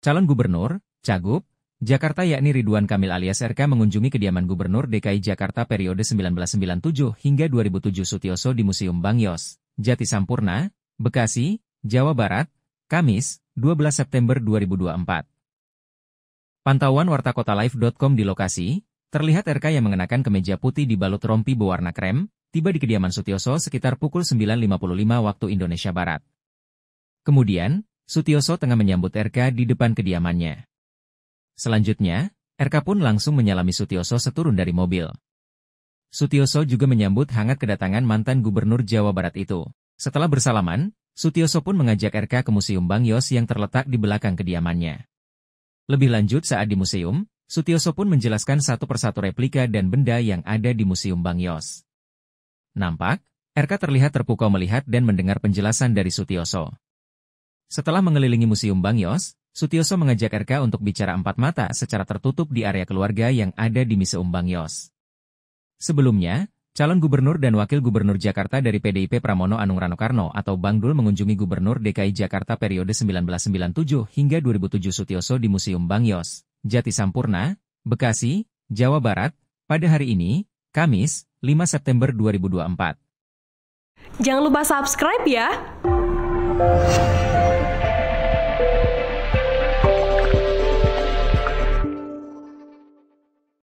Calon Gubernur, Cagup, Jakarta yakni Ridwan Kamil alias RK mengunjungi kediaman Gubernur DKI Jakarta periode 1997 hingga 2007 Sutioso di Museum Bangyos, Jati Sampurna, Bekasi, Jawa Barat, Kamis, 12 September 2024. Pantauan wartakota.life.com di lokasi, terlihat RK yang mengenakan kemeja putih dibalut rompi berwarna krem, tiba di kediaman Sutioso sekitar pukul 9.55 waktu Indonesia Barat. Kemudian, Sutioso tengah menyambut RK di depan kediamannya. Selanjutnya, RK pun langsung menyalami Sutioso seturun dari mobil. Sutioso juga menyambut hangat kedatangan mantan gubernur Jawa Barat itu. Setelah bersalaman, Sutioso pun mengajak RK ke Museum Bang Yos yang terletak di belakang kediamannya. Lebih lanjut saat di museum, Sutioso pun menjelaskan satu persatu replika dan benda yang ada di Museum Bang Yos. Nampak, RK terlihat terpukau melihat dan mendengar penjelasan dari Sutioso. Setelah mengelilingi Museum Bangyos, Sutioso mengajak RK untuk bicara empat mata secara tertutup di area keluarga yang ada di Museum Bangyos. Sebelumnya, calon gubernur dan wakil gubernur Jakarta dari PDIP Pramono Anung Rano Karno atau Bang Dul mengunjungi gubernur DKI Jakarta periode 1997 hingga 2007 Sutioso di Museum Bangyos, Jati Sampurna, Bekasi, Jawa Barat, pada hari ini, Kamis, 5 September 2024. Jangan lupa subscribe ya!